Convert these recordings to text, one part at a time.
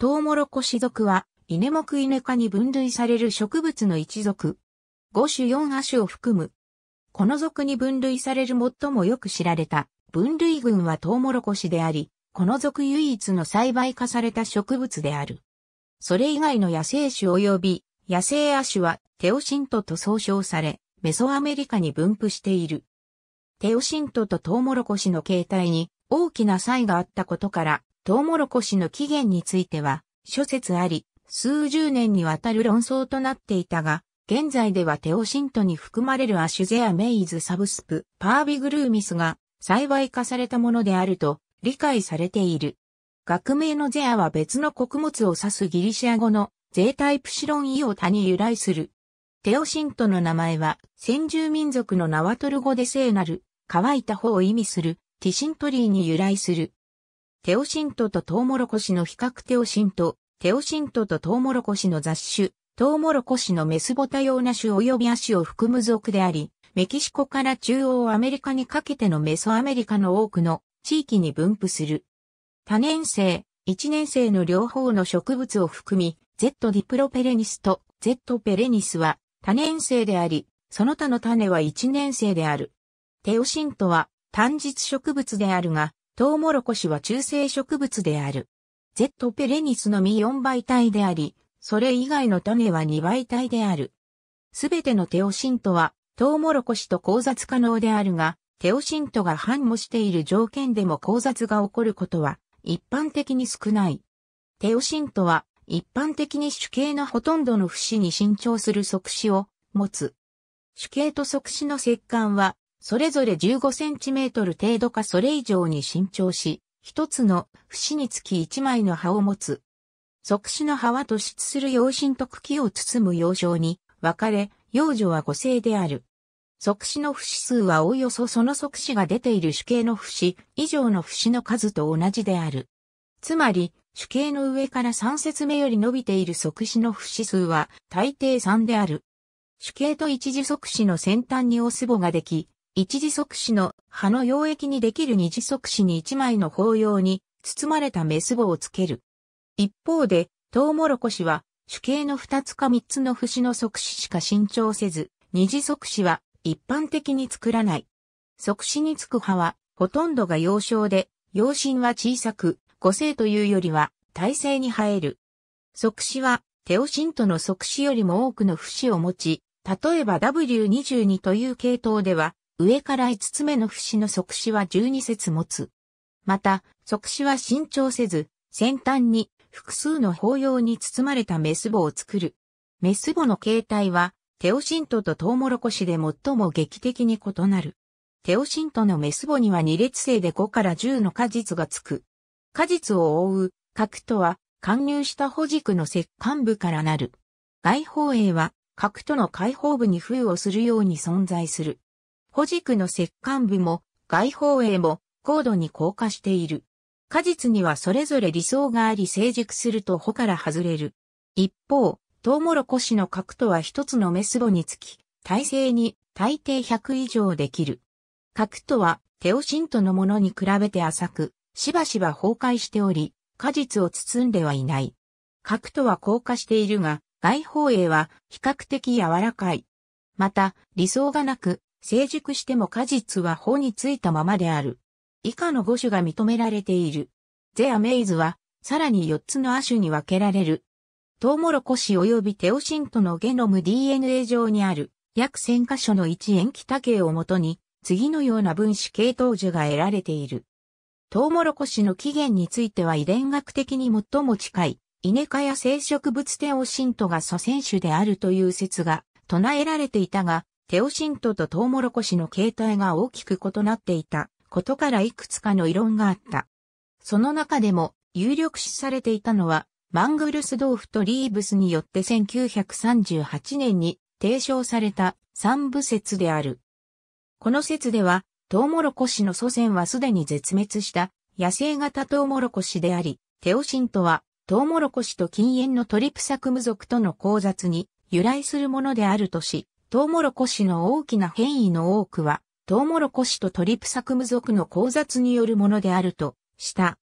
トウモロコシ属は、イネ目イネ科に分類される植物の一属。五種四亜種を含む。この属に分類される最もよく知られた分類群はトウモロコシであり、この属唯一の栽培化された植物である。それ以外の野生種及び野生亜種はテオシントと総称され、メソアメリカに分布している。テオシントとトウモロコシの形態に大きな差異があったことから、トウモロコシの起源については、諸説あり、数十年にわたる論争となっていたが、現在ではテオシントに含まれるアシュゼアメイズサブスプ、パービグルーミスが栽培化されたものであると理解されている。学名のゼアは別の穀物を指すギリシア語のゼータイプシロンイオタに由来する。テオシントの名前は先住民族のナワトル語で聖なる、乾いた方を意味するティシントリーに由来する。テオシントとトウモロコシの比較テオシント、テオシントとトウモロコシの雑種、トウモロコシのメスボタ用な種及び足を含む属であり、メキシコから中央アメリカにかけてのメソアメリカの多くの地域に分布する。多年生、一年生の両方の植物を含み、Z ディプロペレニスと Z ペレニスは多年生であり、その他の種は一年生である。テオシントは単実植物であるが、トウモロコシは中性植物である。Z ペレニスの実4倍体であり、それ以外の種は2倍体である。すべてのテオシントは、トウモロコシと交雑可能であるが、テオシントが反茂している条件でも交雑が起こることは、一般的に少ない。テオシントは、一般的に主形のほとんどの節に伸長する側子を持つ。主形と側子の石管は、それぞれ15センチメートル程度かそれ以上に伸長し、一つの節につき一枚の葉を持つ。即死の葉は突出する養心と茎を包む養生に分かれ、幼女は五性である。即死の節数はおおよそその即死が出ている主形の節以上の節の数と同じである。つまり、主形の上から三節目より伸びている即死の節数は大抵三である。主形と一時即死の先端にオスボができ、一次即死の葉の溶液にできる二次即死に一枚の包容に包まれたメス棒をつける。一方で、トウモロコシは主形の二つか三つの節の即死しか伸長せず、二次即死は一般的に作らない。即死につく葉はほとんどが幼少で、幼心は小さく、五性というよりは体勢に生える。即死はテオシントの即死よりも多くの節を持ち、例えば W22 という系統では、上から5つ目の節の即死は12節持つ。また、即死は伸長せず、先端に複数の法要に包まれたメスボを作る。メスボの形態は、テオシントとトウモロコシで最も劇的に異なる。テオシントのメスボには2列性で5から10の果実がつく。果実を覆う、核とは、貫入した保軸の石管部からなる。外方営は、核との開放部に封をするように存在する。古軸の石管部も外方営も高度に硬化している。果実にはそれぞれ理想があり成熟すると穂から外れる。一方、トウモロコシの核とは一つのメスボにつき、体制に大抵100以上できる。核とはテオシントのものに比べて浅く、しばしば崩壊しており、果実を包んではいない。核とは硬化しているが、外方営は比較的柔らかい。また、理想がなく、成熟しても果実は穂についたままである。以下の5種が認められている。ゼアメイズは、さらに4つの亜種に分けられる。トウモロコシ及びテオシントのゲノム DNA 上にある約1000箇所の一塩基多形をもとに、次のような分子系統樹が得られている。トウモロコシの起源については遺伝学的に最も近い、イネ科や生植物テオシントが祖先種であるという説が唱えられていたが、テオシントとトウモロコシの形態が大きく異なっていたことからいくつかの異論があった。その中でも有力視されていたのはマングルスドーフとリーブスによって1938年に提唱された三部説である。この説ではトウモロコシの祖先はすでに絶滅した野生型トウモロコシであり、テオシントはトウモロコシと禁煙のトリプサクム族との交雑に由来するものであるとし、トウモロコシの大きな変異の多くは、トウモロコシとトリプサクム属の交雑によるものであると、した。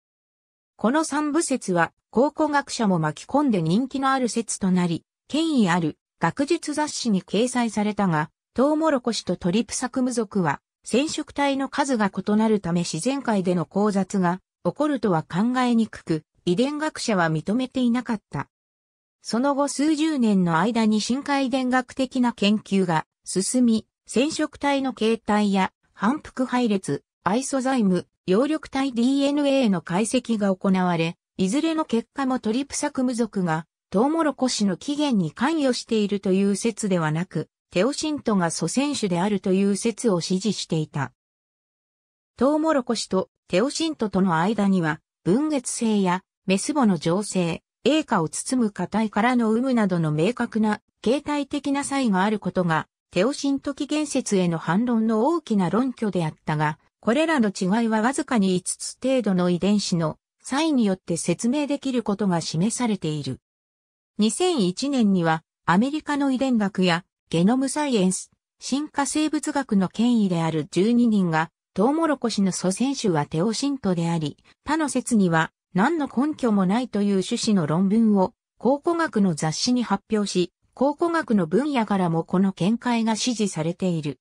この三部説は、考古学者も巻き込んで人気のある説となり、権威ある学術雑誌に掲載されたが、トウモロコシとトリプサクム属は、染色体の数が異なるため自然界での交雑が起こるとは考えにくく、遺伝学者は認めていなかった。その後数十年の間に深海電学的な研究が進み、染色体の形態や反復配列、アイソザイム、葉緑体 DNA の解析が行われ、いずれの結果もトリプサクム族がトウモロコシの起源に関与しているという説ではなく、テオシントが祖先種であるという説を支持していた。トウモロコシとテオシントとの間には、分月性やメスボの情勢、栄華を包む課題からの有無などの明確な形態的な差異があることが、テオシント紀元説への反論の大きな論拠であったが、これらの違いはわずかに5つ程度の遺伝子の差異によって説明できることが示されている。2001年には、アメリカの遺伝学やゲノムサイエンス、進化生物学の権威である12人が、トウモロコシの祖先種はテオシントであり、他の説には何の根拠もないという趣旨の論文を考古学の雑誌に発表し、考古学の分野からもこの見解が支持されている。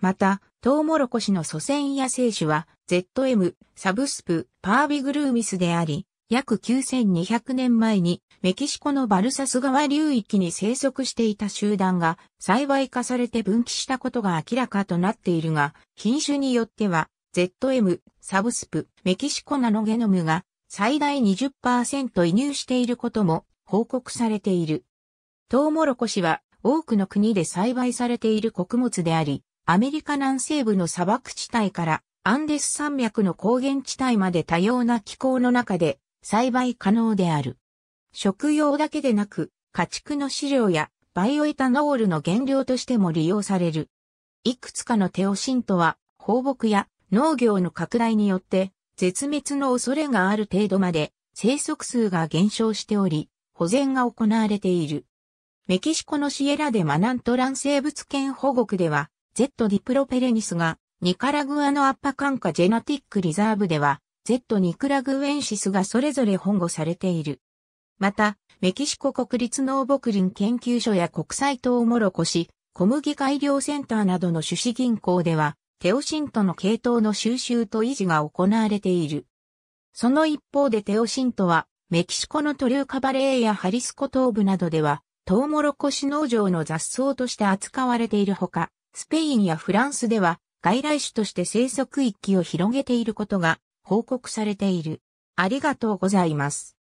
また、トウモロコシの祖先や生種は ZM、サブスプ、パービグルーミスであり、約9200年前にメキシコのバルサス川流域に生息していた集団が栽培化されて分岐したことが明らかとなっているが、品種によっては ZM、サブスプ、メキシコナノゲノムが最大20%輸入していることも報告されている。トウモロコシは多くの国で栽培されている穀物であり、アメリカ南西部の砂漠地帯からアンデス山脈の高原地帯まで多様な気候の中で栽培可能である。食用だけでなく、家畜の飼料やバイオエタノールの原料としても利用される。いくつかのテオシントは放牧や農業の拡大によって絶滅の恐れがある程度まで生息数が減少しており、保全が行われている。メキシコのシエラでマナントラン生物圏保護区では、Z ディプロペレニスが、ニカラグアのアッパカンカジェナティックリザーブでは、Z ニクラグウェンシスがそれぞれ保護されている。また、メキシコ国立農牧林研究所や国際トウモロコシ、小麦改良センターなどの種子銀行では、テオシントの系統の収集と維持が行われている。その一方でテオシントは、メキシコのトリューカバレーやハリスコ東部などでは、トウモロコシ農場の雑草として扱われているほか、スペインやフランスでは外来種として生息域を広げていることが報告されている。ありがとうございます。